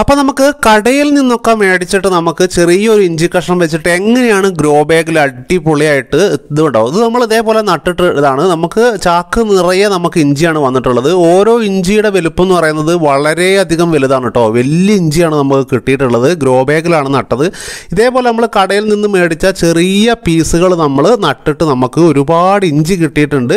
അപ്പോൾ നമുക്ക് കടയിൽ നിന്നൊക്കെ മേടിച്ചിട്ട് നമുക്ക് ചെറിയൊരു ഇഞ്ചി കഷ്ണം വെച്ചിട്ട് എങ്ങനെയാണ് ഗ്രോ ബാഗിൽ അടിപൊളിയായിട്ട് ഇതുണ്ടാവും ഇത് നമ്മൾ ഇതേപോലെ നട്ടിട്ട് ഇതാണ് നമുക്ക് ചാക്ക് നിറയെ നമുക്ക് ഇഞ്ചിയാണ് വന്നിട്ടുള്ളത് ഓരോ ഇഞ്ചിയുടെ വലുപ്പം എന്ന് പറയുന്നത് വളരെയധികം വലുതാണ് കേട്ടോ വലിയ ഇഞ്ചിയാണ് നമുക്ക് കിട്ടിയിട്ടുള്ളത് ഗ്രോ ബാഗിലാണ് നട്ടത് ഇതേപോലെ നമ്മൾ കടയിൽ നിന്ന് മേടിച്ച ചെറിയ പീസുകൾ നമ്മൾ നട്ടിട്ട് നമുക്ക് ഒരുപാട് ഇഞ്ചി കിട്ടിയിട്ടുണ്ട്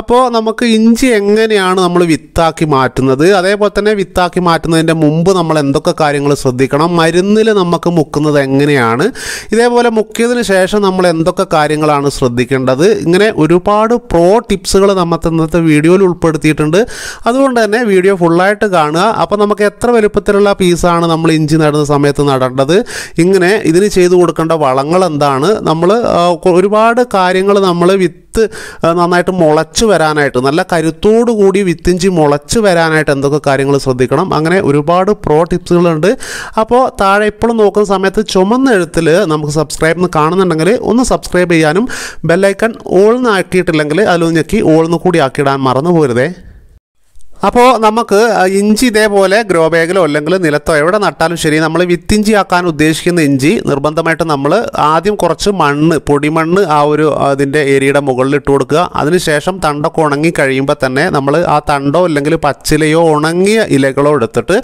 അപ്പോൾ നമുക്ക് ഇഞ്ചി എങ്ങനെയാണ് നമ്മൾ വിത്താക്കി മാറ്റുന്നത് അതേപോലെ തന്നെ വിത്താക്കി മാറ്റുന്നതിൻ്റെ മുമ്പ് നമ്മൾ എന്തൊക്കെ കാര്യങ്ങൾ ശ്രദ്ധിക്കണം മരുന്നിൽ നമുക്ക് മുക്കുന്നത് എങ്ങനെയാണ് ഇതേപോലെ മുക്കിയതിന് ശേഷം നമ്മൾ എന്തൊക്കെ കാര്യങ്ങളാണ് ശ്രദ്ധിക്കേണ്ടത് ഇങ്ങനെ ഒരുപാട് പ്രോ ടിപ്സുകൾ നമുക്ക് ഇന്നത്തെ വീഡിയോയിൽ ഉൾപ്പെടുത്തിയിട്ടുണ്ട് അതുകൊണ്ട് തന്നെ വീഡിയോ ഫുള്ളായിട്ട് കാണുക അപ്പോൾ നമുക്ക് എത്ര വലുപ്പത്തിലുള്ള പീസാണ് നമ്മൾ ഇഞ്ചി നടുന്ന സമയത്ത് നടേണ്ടത് ഇങ്ങനെ ഇതിന് ചെയ്തു കൊടുക്കേണ്ട വളങ്ങൾ എന്താണ് നമ്മൾ ഒരുപാട് കാര്യങ്ങൾ നമ്മൾ വിത്ത് വിത്ത് നന്നായിട്ട് മുളച്ച് വരാനായിട്ട് നല്ല കരുത്തോടു കൂടി വിത്തിഞ്ചി മുളച്ച് വരാനായിട്ട് എന്തൊക്കെ കാര്യങ്ങൾ ശ്രദ്ധിക്കണം അങ്ങനെ ഒരുപാട് പ്രോ ടിപ്സുകളുണ്ട് അപ്പോൾ താഴെ ഇപ്പോഴും നോക്കുന്ന സമയത്ത് ചുമന്ന എഴുത്തിൽ നമുക്ക് സബ്സ്ക്രൈബ് എന്ന് കാണുന്നുണ്ടെങ്കിൽ ഒന്ന് സബ്സ്ക്രൈബ് ചെയ്യാനും ബെല്ലൈക്കൺ ഓൾന്ന് ആക്കിയിട്ടില്ലെങ്കിൽ അതിലൊന്ന് ഞെക്കി ഓൾന്ന് കൂടി ആക്കിയിടാൻ മറന്നു പോരുതേ അപ്പോൾ നമുക്ക് ഇഞ്ചി ഇതേപോലെ ഗ്രോ ബാഗിലോ അല്ലെങ്കിൽ നിലത്തോ എവിടെ നട്ടാലും ശരി നമ്മൾ വിത്തിഞ്ചി ആക്കാൻ ഉദ്ദേശിക്കുന്ന ഇഞ്ചി നിർബന്ധമായിട്ട് നമ്മൾ ആദ്യം കുറച്ച് മണ്ണ് പൊടിമണ്ണ് ആ ഒരു അതിൻ്റെ ഏരിയയുടെ മുകളിൽ ഇട്ട് കൊടുക്കുക അതിനുശേഷം തണ്ടൊക്കെ ഉണങ്ങി കഴിയുമ്പോൾ തന്നെ നമ്മൾ ആ തണ്ടോ അല്ലെങ്കിൽ പച്ചിലയോ ഉണങ്ങിയ ഇലകളോ എടുത്തിട്ട്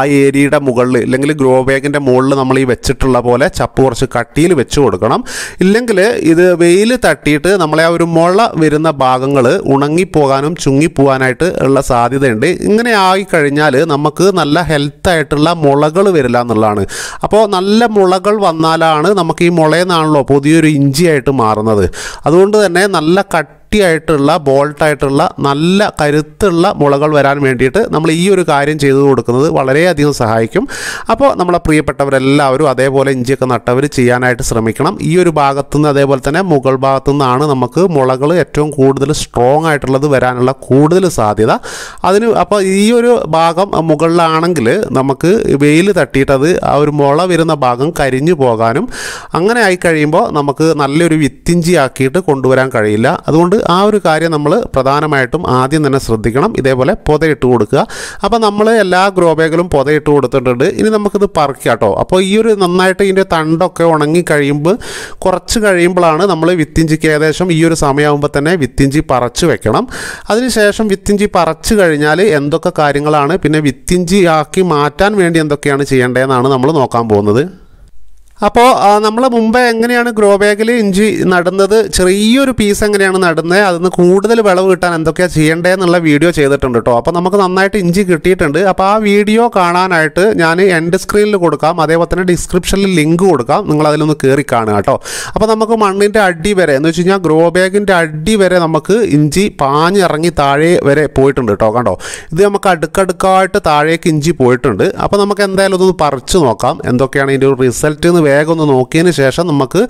ആ ഏരിയയുടെ മുകളിൽ അല്ലെങ്കിൽ ഗ്രോ ബാഗിൻ്റെ മുകളിൽ നമ്മൾ ഈ വെച്ചിട്ടുള്ള പോലെ ചപ്പ് കുറച്ച് കട്ടിയിൽ വെച്ച് കൊടുക്കണം ഇല്ലെങ്കിൽ ഇത് വെയിൽ തട്ടിയിട്ട് നമ്മളെ ആ ഒരു മുള വരുന്ന ഭാഗങ്ങൾ ഉണങ്ങിപ്പോകാനും ചുങ്ങിപ്പോകാനായിട്ട് ഉള്ള സാധ്യത സാധ്യതയുണ്ട് ഇങ്ങനെ ആയിക്കഴിഞ്ഞാൽ നമുക്ക് നല്ല ഹെൽത്തായിട്ടുള്ള മുളകൾ വരില്ല എന്നുള്ളതാണ് അപ്പോൾ നല്ല മുളകൾ വന്നാലാണ് നമുക്ക് ഈ മുളയെന്നാണല്ലോ പുതിയൊരു ഇഞ്ചിയായിട്ട് മാറുന്നത് അതുകൊണ്ട് തന്നെ നല്ല കട്ട് കട്ടിയായിട്ടുള്ള ബോൾട്ടായിട്ടുള്ള നല്ല കരുത്തുള്ള മുളകൾ വരാൻ വേണ്ടിയിട്ട് നമ്മൾ ഈ ഒരു കാര്യം ചെയ്തു കൊടുക്കുന്നത് വളരെയധികം സഹായിക്കും അപ്പോൾ നമ്മളെ പ്രിയപ്പെട്ടവരെല്ലാവരും അതേപോലെ ഇഞ്ചിയൊക്കെ നട്ടവർ ചെയ്യാനായിട്ട് ശ്രമിക്കണം ഈ ഒരു ഭാഗത്തുനിന്ന് അതേപോലെ തന്നെ മുകൾ നിന്നാണ് നമുക്ക് മുളകൾ ഏറ്റവും കൂടുതൽ സ്ട്രോങ് ആയിട്ടുള്ളത് വരാനുള്ള കൂടുതൽ സാധ്യത അതിന് അപ്പോൾ ഈ ഒരു ഭാഗം മുകളിലാണെങ്കിൽ നമുക്ക് വെയിൽ തട്ടിയിട്ടത് ആ ഒരു മുള വരുന്ന ഭാഗം കരിഞ്ഞു പോകാനും അങ്ങനെ ആയി കഴിയുമ്പോൾ നമുക്ക് നല്ലൊരു വിത്തിഞ്ചി ആക്കിയിട്ട് കൊണ്ടുവരാൻ കഴിയില്ല അതുകൊണ്ട് ആ ഒരു കാര്യം നമ്മൾ പ്രധാനമായിട്ടും ആദ്യം തന്നെ ശ്രദ്ധിക്കണം ഇതേപോലെ പുതയിട്ട് കൊടുക്കുക അപ്പോൾ നമ്മൾ എല്ലാ ഗ്രോ ബാഗിലും പുതയിട്ട് കൊടുത്തിട്ടുണ്ട് ഇനി നമുക്കിത് പറിക്കാം കേട്ടോ അപ്പോൾ ഈ ഒരു നന്നായിട്ട് ഇതിൻ്റെ തണ്ടൊക്കെ ഉണങ്ങി കഴിയുമ്പോൾ കുറച്ച് കഴിയുമ്പോഴാണ് നമ്മൾ വിത്തിഞ്ചിക്ക് ഏകദേശം ഈ ഒരു സമയമാകുമ്പോൾ തന്നെ വിത്തിഞ്ചി പറച്ച് വെക്കണം അതിനുശേഷം വിത്തിഞ്ചി പറച്ച് കഴിഞ്ഞാൽ എന്തൊക്കെ കാര്യങ്ങളാണ് പിന്നെ വിത്തിഞ്ചി ആക്കി മാറ്റാൻ വേണ്ടി എന്തൊക്കെയാണ് ചെയ്യേണ്ടതെന്നാണ് നമ്മൾ നോക്കാൻ പോകുന്നത് അപ്പോൾ നമ്മൾ മുമ്പ് എങ്ങനെയാണ് ഗ്രോ ബാഗിൽ ഇഞ്ചി നടുന്നത് ചെറിയൊരു പീസ് എങ്ങനെയാണ് നടുന്നത് അതിന് കൂടുതൽ വിളവ് കിട്ടാൻ എന്തൊക്കെയാണ് ചെയ്യേണ്ടതെന്നുള്ള എന്നുള്ള വീഡിയോ ചെയ്തിട്ടുണ്ട് കേട്ടോ അപ്പോൾ നമുക്ക് നന്നായിട്ട് ഇഞ്ചി കിട്ടിയിട്ടുണ്ട് അപ്പോൾ ആ വീഡിയോ കാണാനായിട്ട് ഞാൻ എൻഡ് സ്ക്രീനിൽ കൊടുക്കാം അതേപോലെ തന്നെ ഡിസ്ക്രിപ്ഷനിൽ ലിങ്ക് കൊടുക്കാം നിങ്ങൾ അതിലൊന്ന് കയറി കാണുക കേട്ടോ അപ്പോൾ നമുക്ക് മണ്ണിൻ്റെ അടി വരെ എന്ന് വെച്ച് കഴിഞ്ഞാൽ ഗ്രോ ബാഗിൻ്റെ അടി വരെ നമുക്ക് ഇഞ്ചി പാഞ്ഞിറങ്ങി താഴെ വരെ പോയിട്ടുണ്ട് കേട്ടോ കണ്ടോ ഇത് നമുക്ക് അടുക്കടുക്കായിട്ട് താഴേക്ക് ഇഞ്ചി പോയിട്ടുണ്ട് അപ്പോൾ നമുക്ക് എന്തായാലും ഒന്ന് പറിച്ചു നോക്കാം എന്തൊക്കെയാണ് ഇതിൻ്റെ ഒരു റിസൾട്ട് എന്ന് വേഗം ഒന്ന് നോക്കിയതിന് ശേഷം നമുക്ക്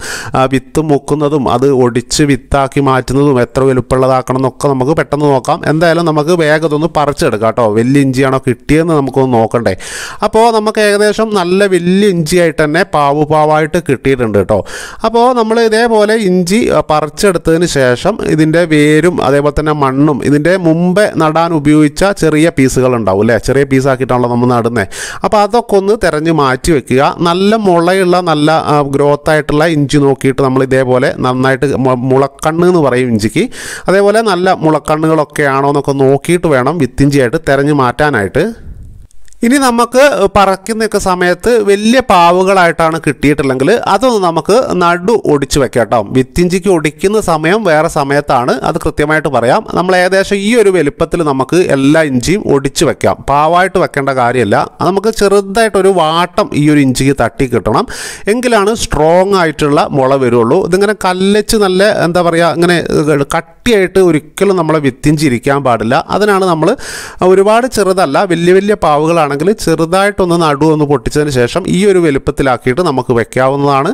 വിത്ത് മുക്കുന്നതും അത് ഒടിച്ച് വിത്താക്കി മാറ്റുന്നതും എത്ര വലുപ്പമുള്ളതാക്കണം എന്നൊക്കെ നമുക്ക് പെട്ടെന്ന് നോക്കാം എന്തായാലും നമുക്ക് വേഗം ഇതൊന്ന് പറിച്ചെടുക്കാം കേട്ടോ വലിയ ഇഞ്ചിയാണോ കിട്ടിയെന്ന് നമുക്കൊന്ന് നോക്കണ്ടേ അപ്പോൾ നമുക്ക് ഏകദേശം നല്ല വലിയ ഇഞ്ചിയായിട്ട് തന്നെ പാവു പാവായിട്ട് കിട്ടിയിട്ടുണ്ട് കേട്ടോ അപ്പോൾ നമ്മൾ ഇതേപോലെ ഇഞ്ചി പറിച്ചെടുത്തതിന് ശേഷം ഇതിൻ്റെ വേരും അതേപോലെ തന്നെ മണ്ണും ഇതിൻ്റെ മുമ്പേ നടാൻ ഉപയോഗിച്ച ചെറിയ പീസുകൾ ഉണ്ടാവും അല്ലേ ചെറിയ പീസാക്കിയിട്ടാണല്ലോ നമ്മൾ നടുന്നത് അപ്പോൾ അതൊക്കെ ഒന്ന് തിരഞ്ഞ് മാറ്റി വെക്കുക നല്ല മുളയുള്ള നല്ല ഗ്രോത്ത് ആയിട്ടുള്ള ഇഞ്ചി നോക്കിയിട്ട് നമ്മൾ ഇതേപോലെ നന്നായിട്ട് മുളക്കണ്ണ് എന്ന് പറയും ഇഞ്ചിക്ക് അതേപോലെ നല്ല മുളക്കണ്ണുകളൊക്കെ ആണോ എന്നൊക്കെ നോക്കിയിട്ട് വേണം വിത്തിഞ്ചിയായിട്ട് തിരഞ്ഞു മാറ്റാനായിട്ട് ഇനി നമുക്ക് പറക്കുന്നൊക്കെ സമയത്ത് വലിയ പാവുകളായിട്ടാണ് കിട്ടിയിട്ടില്ലെങ്കിൽ അതൊന്ന് നമുക്ക് നടു ഒടിച്ച് വെക്കാം കേട്ടോ വിത്തിഞ്ചിക്ക് ഒടിക്കുന്ന സമയം വേറെ സമയത്താണ് അത് കൃത്യമായിട്ട് പറയാം നമ്മൾ ഏകദേശം ഈ ഒരു വലിപ്പത്തിൽ നമുക്ക് എല്ലാ ഇഞ്ചിയും ഒടിച്ച് വെക്കാം പാവായിട്ട് വെക്കേണ്ട കാര്യമല്ല നമുക്ക് ചെറുതായിട്ടൊരു വാട്ടം ഈ ഒരു ഇഞ്ചിക്ക് തട്ടി കിട്ടണം എങ്കിലാണ് സ്ട്രോങ് ആയിട്ടുള്ള മുള വരുള്ളൂ ഇതിങ്ങനെ കല്ലച്ച് നല്ല എന്താ പറയുക ഇങ്ങനെ കട്ടിയായിട്ട് ഒരിക്കലും നമ്മളെ വിത്തിഞ്ചി ഇരിക്കാൻ പാടില്ല അതിനാണ് നമ്മൾ ഒരുപാട് ചെറുതല്ല വലിയ വലിയ പാവുകളാണ് ആണെങ്കിൽ ചെറുതായിട്ടൊന്ന് നടുവൊന്ന് പൊട്ടിച്ചതിന് ശേഷം ഈ ഒരു വലുപ്പത്തിലാക്കിയിട്ട് നമുക്ക് വെക്കാവുന്നതാണ്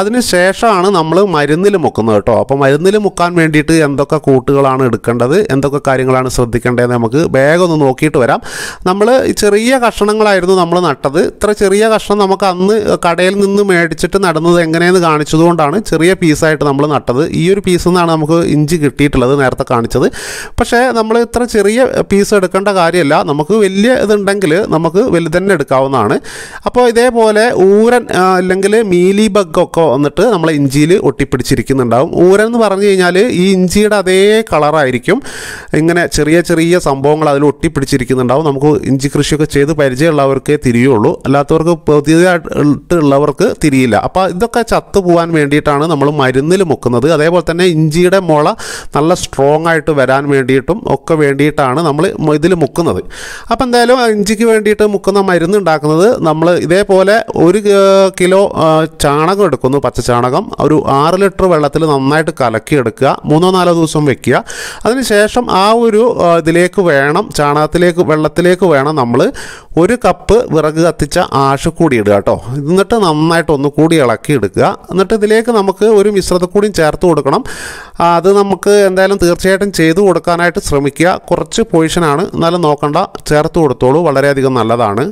അതിന് ശേഷമാണ് നമ്മൾ മരുന്നിൽ മുക്കുന്നത് കേട്ടോ അപ്പോൾ മരുന്നിൽ മുക്കാൻ വേണ്ടിയിട്ട് എന്തൊക്കെ കൂട്ടുകളാണ് എടുക്കേണ്ടത് എന്തൊക്കെ കാര്യങ്ങളാണ് ശ്രദ്ധിക്കേണ്ടതെന്ന് നമുക്ക് വേഗം ഒന്ന് നോക്കിയിട്ട് വരാം നമ്മൾ ചെറിയ കഷ്ണങ്ങളായിരുന്നു നമ്മൾ നട്ടത് ഇത്ര ചെറിയ കഷ്ണം നമുക്ക് അന്ന് കടയിൽ നിന്ന് മേടിച്ചിട്ട് നടന്നത് എങ്ങനെയെന്ന് കാണിച്ചതുകൊണ്ടാണ് ചെറിയ പീസായിട്ട് നമ്മൾ നട്ടത് ഈ ഒരു പീസിൽ നിന്നാണ് നമുക്ക് ഇഞ്ചി കിട്ടിയിട്ടുള്ളത് നേരത്തെ കാണിച്ചത് പക്ഷേ നമ്മൾ ഇത്ര ചെറിയ പീസ് എടുക്കേണ്ട കാര്യമല്ല നമുക്ക് വലിയ ഇതുണ്ടെങ്കിൽ നമുക്ക് വലുതന്നെ എടുക്കാവുന്നതാണ് അപ്പോൾ ഇതേപോലെ ഊരൻ അല്ലെങ്കിൽ മീലി ബഗ്ഗൊക്കെ വന്നിട്ട് നമ്മളെ ഇഞ്ചിയിൽ ഒട്ടിപ്പിടിച്ചിരിക്കുന്നുണ്ടാവും ഊരൻ എന്ന് പറഞ്ഞു കഴിഞ്ഞാൽ ഈ ഇഞ്ചിയുടെ അതേ കളറായിരിക്കും ഇങ്ങനെ ചെറിയ ചെറിയ സംഭവങ്ങൾ അതിൽ ഒട്ടിപ്പിടിച്ചിരിക്കുന്നുണ്ടാവും നമുക്ക് ഇഞ്ചി കൃഷിയൊക്കെ ചെയ്ത് പരിചയമുള്ളവർക്കേ തിരിയുള്ളൂ അല്ലാത്തവർക്ക് പുതിയതായിട്ട് തിരിയില്ല അപ്പോൾ ഇതൊക്കെ ചത്തു പോകാൻ വേണ്ടിയിട്ടാണ് നമ്മൾ മരുന്നിൽ മുക്കുന്നത് അതേപോലെ തന്നെ ഇഞ്ചിയുടെ മുള നല്ല സ്ട്രോങ് ആയിട്ട് വരാൻ വേണ്ടിയിട്ടും ഒക്കെ വേണ്ടിയിട്ടാണ് നമ്മൾ ഇതിൽ മുക്കുന്നത് അപ്പോൾ എന്തായാലും ഇഞ്ചിക്ക് വേണ്ടി വേണ്ടിയിട്ട് മുക്കുന്ന മരുന്ന് ഉണ്ടാക്കുന്നത് നമ്മൾ ഇതേപോലെ ഒരു കിലോ ചാണകം എടുക്കുന്നു പച്ച ചാണകം ഒരു ആറ് ലിറ്റർ വെള്ളത്തിൽ നന്നായിട്ട് കലക്കിയെടുക്കുക മൂന്നോ നാലോ ദിവസം വെക്കുക അതിനുശേഷം ആ ഒരു ഇതിലേക്ക് വേണം ചാണകത്തിലേക്ക് വെള്ളത്തിലേക്ക് വേണം നമ്മൾ ഒരു കപ്പ് വിറക് കത്തിച്ച ആഷ് കൂടി ഇടുക കേട്ടോ എന്നിട്ട് നന്നായിട്ട് ഒന്ന് കൂടി ഇളക്കി എടുക്കുക എന്നിട്ട് ഇതിലേക്ക് നമുക്ക് ഒരു മിശ്രിതക്കൂടിയും ചേർത്ത് കൊടുക്കണം അത് നമുക്ക് എന്തായാലും തീർച്ചയായിട്ടും ചെയ്തു കൊടുക്കാനായിട്ട് ശ്രമിക്കുക കുറച്ച് പൊസിഷനാണ് എന്നാലും നോക്കണ്ട ചേർത്ത് കൊടുത്തോളൂ വളരെയധികം നല്ലതാണ്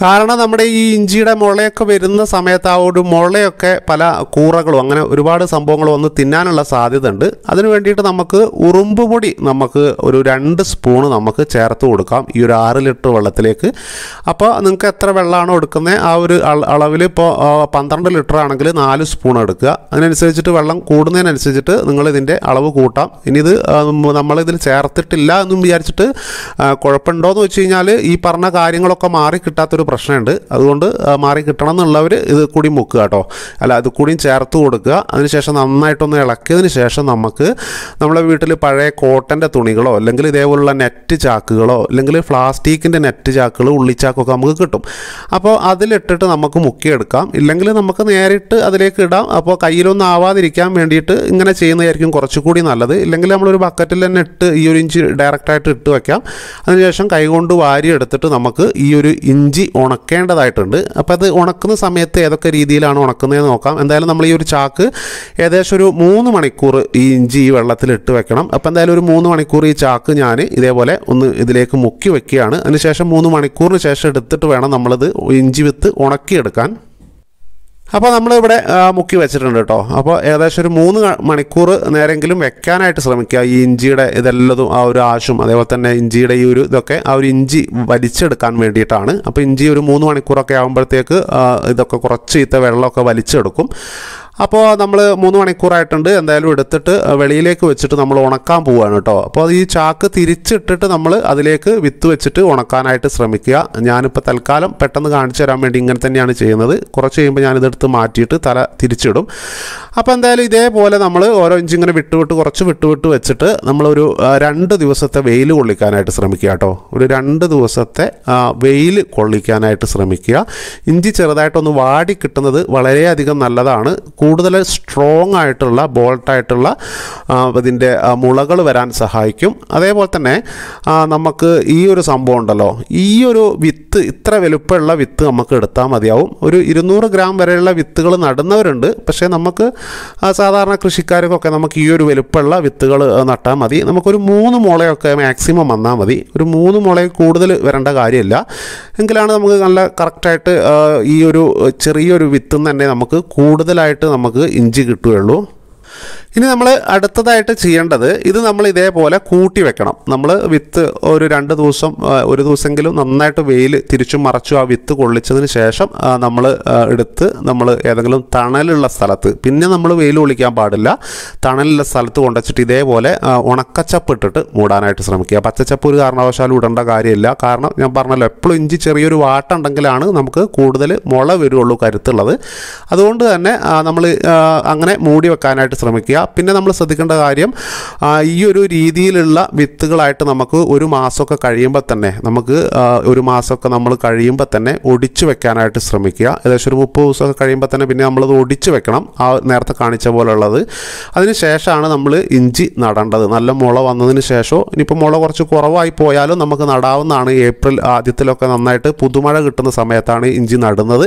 കാരണം നമ്മുടെ ഈ ഇഞ്ചിയുടെ മുളയൊക്കെ വരുന്ന സമയത്ത് ആ ഒരു മുളയൊക്കെ പല കൂറകളും അങ്ങനെ ഒരുപാട് സംഭവങ്ങളും വന്ന് തിന്നാനുള്ള സാധ്യത ഉണ്ട് അതിനു വേണ്ടിയിട്ട് നമുക്ക് ഉറുമ്പ് പൊടി നമുക്ക് ഒരു രണ്ട് സ്പൂണ് നമുക്ക് ചേർത്ത് കൊടുക്കാം ഈ ഒരു ആറ് ലിറ്റർ വെള്ളത്തിലേക്ക് അപ്പോൾ നിങ്ങൾക്ക് എത്ര വെള്ളമാണോ എടുക്കുന്നത് ആ ഒരു അളവിൽ ഇപ്പോൾ പന്ത്രണ്ട് ലിറ്റർ ആണെങ്കിൽ നാല് സ്പൂൺ എടുക്കുക അതിനനുസരിച്ചിട്ട് വെള്ളം കൂടുന്നതിനനുസരിച്ചിട്ട് നിങ്ങളിതിൻ്റെ അളവ് കൂട്ടാം ഇനി ഇത് നമ്മളിതിൽ ചേർത്തിട്ടില്ല എന്നും വിചാരിച്ചിട്ട് കുഴപ്പമുണ്ടോ എന്ന് വെച്ച് കഴിഞ്ഞാൽ ഈ പറഞ്ഞ കാര്യങ്ങളൊക്കെ മാറി കിട്ടാത്തൊരു ചെറിയൊരു പ്രശ്നമുണ്ട് അതുകൊണ്ട് മാറി കിട്ടണം എന്നുള്ളവർ ഇത് കൂടി മുക്കുക കേട്ടോ അല്ല അത് കൂടിയും ചേർത്ത് കൊടുക്കുക അതിനുശേഷം നന്നായിട്ടൊന്ന് ഇളക്കിയതിന് ശേഷം നമുക്ക് നമ്മളെ വീട്ടിൽ പഴയ കോട്ടൻ്റെ തുണികളോ അല്ലെങ്കിൽ ഇതേപോലുള്ള നെറ്റ് ചാക്കുകളോ അല്ലെങ്കിൽ പ്ലാസ്റ്റിക്കിൻ്റെ നെറ്റ് ചാക്കുകൾ ഉള്ളിച്ചാക്കൊക്കെ നമുക്ക് കിട്ടും അപ്പോൾ അതിലിട്ടിട്ട് നമുക്ക് മുക്കിയെടുക്കാം ഇല്ലെങ്കിൽ നമുക്ക് നേരിട്ട് അതിലേക്ക് ഇടാം അപ്പോൾ കയ്യിലൊന്നും ആവാതിരിക്കാൻ വേണ്ടിയിട്ട് ഇങ്ങനെ ചെയ്യുന്നതായിരിക്കും കുറച്ചുകൂടി നല്ലത് ഇല്ലെങ്കിൽ നമ്മളൊരു ബക്കറ്റിൽ തന്നെ ഇട്ട് ഈ ഒരു ഇഞ്ചി ഡയറക്റ്റായിട്ട് ഇട്ട് വയ്ക്കാം അതിനുശേഷം കൈകൊണ്ട് വാരി എടുത്തിട്ട് നമുക്ക് ഈ ഒരു ഇഞ്ചി ഉണക്കേണ്ടതായിട്ടുണ്ട് അപ്പോൾ അത് ഉണക്കുന്ന സമയത്ത് ഏതൊക്കെ രീതിയിലാണ് ഉണക്കുന്നതെന്ന് നോക്കാം എന്തായാലും നമ്മൾ ഈ ഒരു ചാക്ക് ഏകദേശം ഒരു മൂന്ന് മണിക്കൂർ ഈ ഇഞ്ചി ഈ വെള്ളത്തിൽ ഇട്ട് വെക്കണം അപ്പോൾ എന്തായാലും ഒരു മൂന്ന് മണിക്കൂർ ഈ ചാക്ക് ഞാൻ ഇതേപോലെ ഒന്ന് ഇതിലേക്ക് മുക്കി വെക്കുകയാണ് അതിനുശേഷം മൂന്ന് മണിക്കൂറിന് ശേഷം എടുത്തിട്ട് വേണം നമ്മളത് ഇഞ്ചി വിത്ത് ഉണക്കിയെടുക്കാൻ അപ്പോൾ നമ്മളിവിടെ മുക്കി വെച്ചിട്ടുണ്ട് കേട്ടോ അപ്പോൾ ഏകദേശം ഒരു മൂന്ന് മണിക്കൂർ നേരെങ്കിലും വെക്കാനായിട്ട് ശ്രമിക്കുക ഈ ഇഞ്ചിയുടെ ഇതെല്ലതും ആ ഒരു ആശും അതേപോലെ തന്നെ ഇഞ്ചിയുടെ ഈ ഒരു ഇതൊക്കെ ആ ഒരു ഇഞ്ചി വലിച്ചെടുക്കാൻ വേണ്ടിയിട്ടാണ് അപ്പോൾ ഇഞ്ചി ഒരു മൂന്ന് മണിക്കൂറൊക്കെ ആകുമ്പോഴത്തേക്ക് ഇതൊക്കെ കുറച്ച് ഇത്ത വെള്ളമൊക്കെ വലിച്ചെടുക്കും അപ്പോൾ നമ്മൾ മൂന്ന് മണിക്കൂറായിട്ടുണ്ട് എന്തായാലും എടുത്തിട്ട് വെളിയിലേക്ക് വെച്ചിട്ട് നമ്മൾ ഉണക്കാൻ പോവുകയാണ് കേട്ടോ അപ്പോൾ ഈ ചാക്ക് തിരിച്ചിട്ടിട്ട് നമ്മൾ അതിലേക്ക് വിത്ത് വെച്ചിട്ട് ഉണക്കാനായിട്ട് ശ്രമിക്കുക ഞാനിപ്പോൾ തൽക്കാലം പെട്ടെന്ന് കാണിച്ചു തരാൻ വേണ്ടി ഇങ്ങനെ തന്നെയാണ് ചെയ്യുന്നത് കുറച്ച് കഴിയുമ്പോൾ ഞാനിതെടുത്ത് മാറ്റിയിട്ട് തല തിരിച്ചിടും അപ്പോൾ എന്തായാലും ഇതേപോലെ നമ്മൾ ഓരോ ഇഞ്ചിങ്ങനെ ഇങ്ങനെ വിട്ടുവിട്ട് കുറച്ച് വിട്ടുവിട്ട് വെച്ചിട്ട് നമ്മളൊരു രണ്ട് ദിവസത്തെ വെയിൽ കൊള്ളിക്കാനായിട്ട് ശ്രമിക്കുക കേട്ടോ ഒരു രണ്ട് ദിവസത്തെ വെയിൽ കൊള്ളിക്കാനായിട്ട് ശ്രമിക്കുക ഇഞ്ചി ചെറുതായിട്ടൊന്ന് വാടി കിട്ടുന്നത് വളരെയധികം നല്ലതാണ് കൂടുതൽ സ്ട്രോങ് ആയിട്ടുള്ള ബോൾട്ടായിട്ടുള്ള ഇതിൻ്റെ മുളകൾ വരാൻ സഹായിക്കും അതേപോലെ തന്നെ നമുക്ക് ഈ ഒരു സംഭവം ഉണ്ടല്ലോ ഈ ഒരു വിത്ത് ഇത്ര വലുപ്പമുള്ള വിത്ത് നമുക്ക് എടുത്താൽ മതിയാവും ഒരു ഇരുന്നൂറ് ഗ്രാം വരെയുള്ള വിത്തുകൾ നടുന്നവരുണ്ട് പക്ഷേ നമുക്ക് സാധാരണ കൃഷിക്കാർക്കൊക്കെ നമുക്ക് ഈ ഒരു വലുപ്പമുള്ള വിത്തുകൾ നട്ടാൽ മതി നമുക്കൊരു മൂന്ന് മുളയൊക്കെ മാക്സിമം വന്നാൽ മതി ഒരു മൂന്ന് മുളയിൽ കൂടുതൽ വരേണ്ട കാര്യമില്ല എങ്കിലാണ് നമുക്ക് നല്ല കറക്റ്റായിട്ട് ഈ ഒരു ചെറിയൊരു വിത്തും തന്നെ നമുക്ക് കൂടുതലായിട്ട് നമുക്ക് ഇഞ്ചി കിട്ടുകയുള്ളൂ ഇനി നമ്മൾ അടുത്തതായിട്ട് ചെയ്യേണ്ടത് ഇത് നമ്മൾ ഇതേപോലെ കൂട്ടി വെക്കണം നമ്മൾ വിത്ത് ഒരു രണ്ട് ദിവസം ഒരു ദിവസമെങ്കിലും നന്നായിട്ട് വെയിൽ തിരിച്ചും മറച്ചു ആ വിത്ത് കൊള്ളിച്ചതിന് ശേഷം നമ്മൾ എടുത്ത് നമ്മൾ ഏതെങ്കിലും തണലുള്ള സ്ഥലത്ത് പിന്നെ നമ്മൾ വെയിൽ ഒളിക്കാൻ പാടില്ല തണലുള്ള സ്ഥലത്ത് കൊണ്ടുവച്ചിട്ട് ഇതേപോലെ ഉണക്കച്ചപ്പ് ഇട്ടിട്ട് മൂടാനായിട്ട് ശ്രമിക്കുക പച്ചച്ചപ്പ് ഒരു കാരണവശാലും ഇടേണ്ട കാര്യമില്ല കാരണം ഞാൻ പറഞ്ഞല്ലോ എപ്പോഴും ഇഞ്ചി ചെറിയൊരു വാട്ടുണ്ടെങ്കിലാണ് നമുക്ക് കൂടുതൽ മുള വരുള്ളൂ കരുത്തുള്ളത് അതുകൊണ്ട് തന്നെ നമ്മൾ അങ്ങനെ മൂടി വെക്കാനായിട്ട് ശ്രമിക്കുക പിന്നെ നമ്മൾ ശ്രദ്ധിക്കേണ്ട കാര്യം ഈ ഒരു രീതിയിലുള്ള വിത്തുകളായിട്ട് നമുക്ക് ഒരു മാസമൊക്കെ കഴിയുമ്പോൾ തന്നെ നമുക്ക് ഒരു മാസമൊക്കെ നമ്മൾ കഴിയുമ്പോൾ തന്നെ ഒടിച്ചു വെക്കാനായിട്ട് ശ്രമിക്കുക ഏകദേശം ഒരു മുപ്പത് ദിവസമൊക്കെ കഴിയുമ്പോൾ തന്നെ പിന്നെ നമ്മളത് ഒടിച്ചു വെക്കണം ആ നേരത്തെ കാണിച്ച പോലുള്ളത് അതിന് ശേഷമാണ് നമ്മൾ ഇഞ്ചി നടേണ്ടത് നല്ല മുള വന്നതിന് ശേഷം ഇനിയിപ്പോൾ മുള കുറച്ച് കുറവായി പോയാലും നമുക്ക് നടാവുന്നതാണ് ഏപ്രിൽ ആദ്യത്തിലൊക്കെ നന്നായിട്ട് പുതുമഴ കിട്ടുന്ന സമയത്താണ് ഇഞ്ചി നടുന്നത്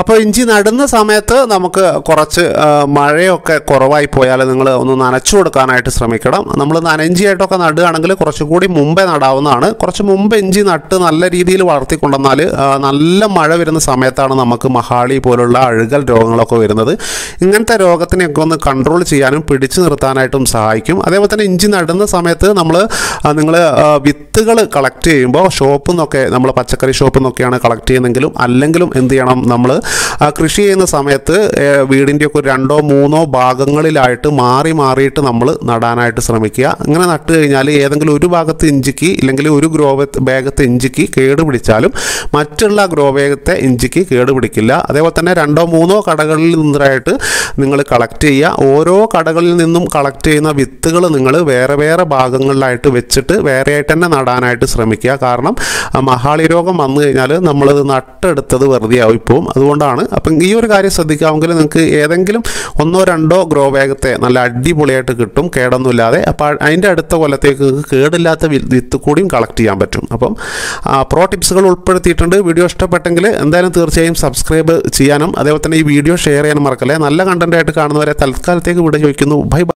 അപ്പോൾ ഇഞ്ചി നടുന്ന സമയത്ത് നമുക്ക് കുറച്ച് മഴയൊക്കെ കുറവായി പോയാൽ നിങ്ങൾ ഒന്ന് നനച്ചു കൊടുക്കാനായിട്ട് ശ്രമിക്കണം നമ്മൾ നനഞ്ചിയായിട്ടൊക്കെ നടുകയാണെങ്കിൽ കുറച്ചുകൂടി മുമ്പേ നടാവുന്നതാണ് കുറച്ച് മുമ്പ് ഇഞ്ചി നട്ട് നല്ല രീതിയിൽ വളർത്തിക്കൊണ്ടെന്നാൽ നല്ല മഴ വരുന്ന സമയത്താണ് നമുക്ക് മഹാളി പോലുള്ള അഴുകൽ രോഗങ്ങളൊക്കെ വരുന്നത് ഇങ്ങനത്തെ രോഗത്തിനെയൊക്കെ ഒന്ന് കൺട്രോൾ ചെയ്യാനും പിടിച്ചു നിർത്താനായിട്ടും സഹായിക്കും അതേപോലെ തന്നെ ഇഞ്ചി നടുന്ന സമയത്ത് നമ്മൾ നിങ്ങൾ വിത്തുകൾ കളക്ട് ചെയ്യുമ്പോൾ ഷോപ്പിൽ നിന്നൊക്കെ നമ്മൾ പച്ചക്കറി ഷോപ്പിൽ നിന്നൊക്കെയാണ് കളക്ട് ചെയ്യുന്നെങ്കിലും അല്ലെങ്കിലും എന്ത് ചെയ്യണം നമ്മൾ കൃഷി ചെയ്യുന്ന സമയത്ത് വീടിൻ്റെയൊക്കെ ഒരു രണ്ടോ മൂന്നോ ഭാഗങ്ങളിലായിട്ട് മാറി മാറിയിട്ട് നമ്മൾ നടാനായിട്ട് ശ്രമിക്കുക അങ്ങനെ നട്ടു കഴിഞ്ഞാൽ ഏതെങ്കിലും ഒരു ഭാഗത്ത് ഇഞ്ചിക്ക് ഇല്ലെങ്കിൽ ഒരു ഗ്രോ ബാഗത്ത് ഇഞ്ചിക്ക് കേട് പിടിച്ചാലും മറ്റുള്ള ഗ്രോ ബാഗത്തെ ഇഞ്ചിക്ക് കേട് പിടിക്കില്ല അതേപോലെ തന്നെ രണ്ടോ മൂന്നോ കടകളിൽ നിന്നായിട്ട് നിങ്ങൾ കളക്ട് ചെയ്യുക ഓരോ കടകളിൽ നിന്നും കളക്ട് ചെയ്യുന്ന വിത്തുകൾ നിങ്ങൾ വേറെ വേറെ ഭാഗങ്ങളിലായിട്ട് വെച്ചിട്ട് വേറെ ആയിട്ട് തന്നെ നടാനായിട്ട് ശ്രമിക്കുക കാരണം മഹാളി രോഗം വന്നു കഴിഞ്ഞാൽ നമ്മളത് നട്ടെടുത്തത് വെറുതെ ആവും ഇപ്പോൾ അതുകൊണ്ടാണ് അപ്പം ഈ ഒരു കാര്യം ശ്രദ്ധിക്കാമെങ്കിൽ നിങ്ങൾക്ക് ഏതെങ്കിലും ഒന്നോ രണ്ടോ ഗ്രോ വേഗത്തെ നല്ല അടിപൊളിയായിട്ട് കിട്ടും കേടൊന്നുമില്ലാതെ അപ്പോൾ അതിൻ്റെ അടുത്ത കൊല്ലത്തേക്ക് കേടില്ലാത്ത വിത്ത് കൂടിയും കളക്ട് ചെയ്യാൻ പറ്റും അപ്പം പ്രോ ടിപ്സുകൾ ഉൾപ്പെടുത്തിയിട്ടുണ്ട് വീഡിയോ ഇഷ്ടപ്പെട്ടെങ്കിൽ എന്തായാലും തീർച്ചയായും സബ്സ്ക്രൈബ് ചെയ്യാനും അതേപോലെ തന്നെ ഈ വീഡിയോ ഷെയർ ചെയ്യാനും മറക്കല്ലേ നല്ല കണ്ടൻറ്റായിട്ട് കാണുന്നവരെ തൽക്കാലത്തേക്ക് വിട ചോദിക്കുന്നു ബൈ